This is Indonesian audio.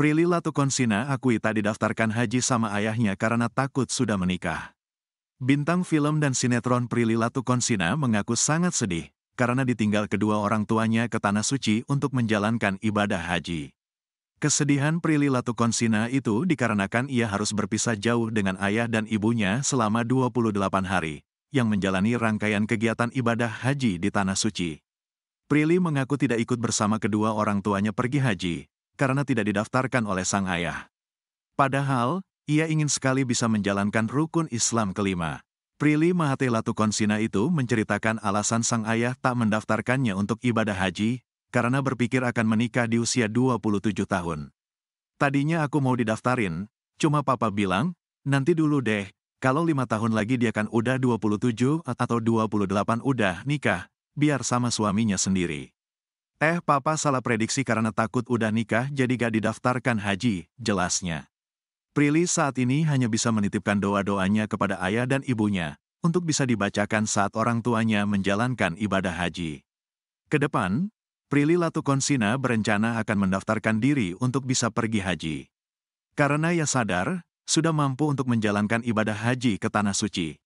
Prilly Latukonsina akui tak didaftarkan haji sama ayahnya karena takut sudah menikah. Bintang film dan sinetron Prilly Latukonsina mengaku sangat sedih karena ditinggal kedua orang tuanya ke Tanah Suci untuk menjalankan ibadah haji. Kesedihan Prilly Latukonsina itu dikarenakan ia harus berpisah jauh dengan ayah dan ibunya selama 28 hari, yang menjalani rangkaian kegiatan ibadah haji di Tanah Suci. Prilly mengaku tidak ikut bersama kedua orang tuanya pergi haji, karena tidak didaftarkan oleh sang ayah. Padahal, ia ingin sekali bisa menjalankan rukun Islam kelima. Prilly Mahatelatukhonsina itu menceritakan alasan sang ayah tak mendaftarkannya untuk ibadah haji, karena berpikir akan menikah di usia 27 tahun. Tadinya aku mau didaftarin, cuma papa bilang, nanti dulu deh, kalau lima tahun lagi dia kan udah 27 atau 28 udah nikah, biar sama suaminya sendiri. Eh papa salah prediksi karena takut udah nikah jadi gak didaftarkan haji, jelasnya. Prilly saat ini hanya bisa menitipkan doa-doanya kepada ayah dan ibunya, untuk bisa dibacakan saat orang tuanya menjalankan ibadah haji. Kedepan, Prilly Latukonsina berencana akan mendaftarkan diri untuk bisa pergi haji. Karena ia sadar, sudah mampu untuk menjalankan ibadah haji ke Tanah Suci.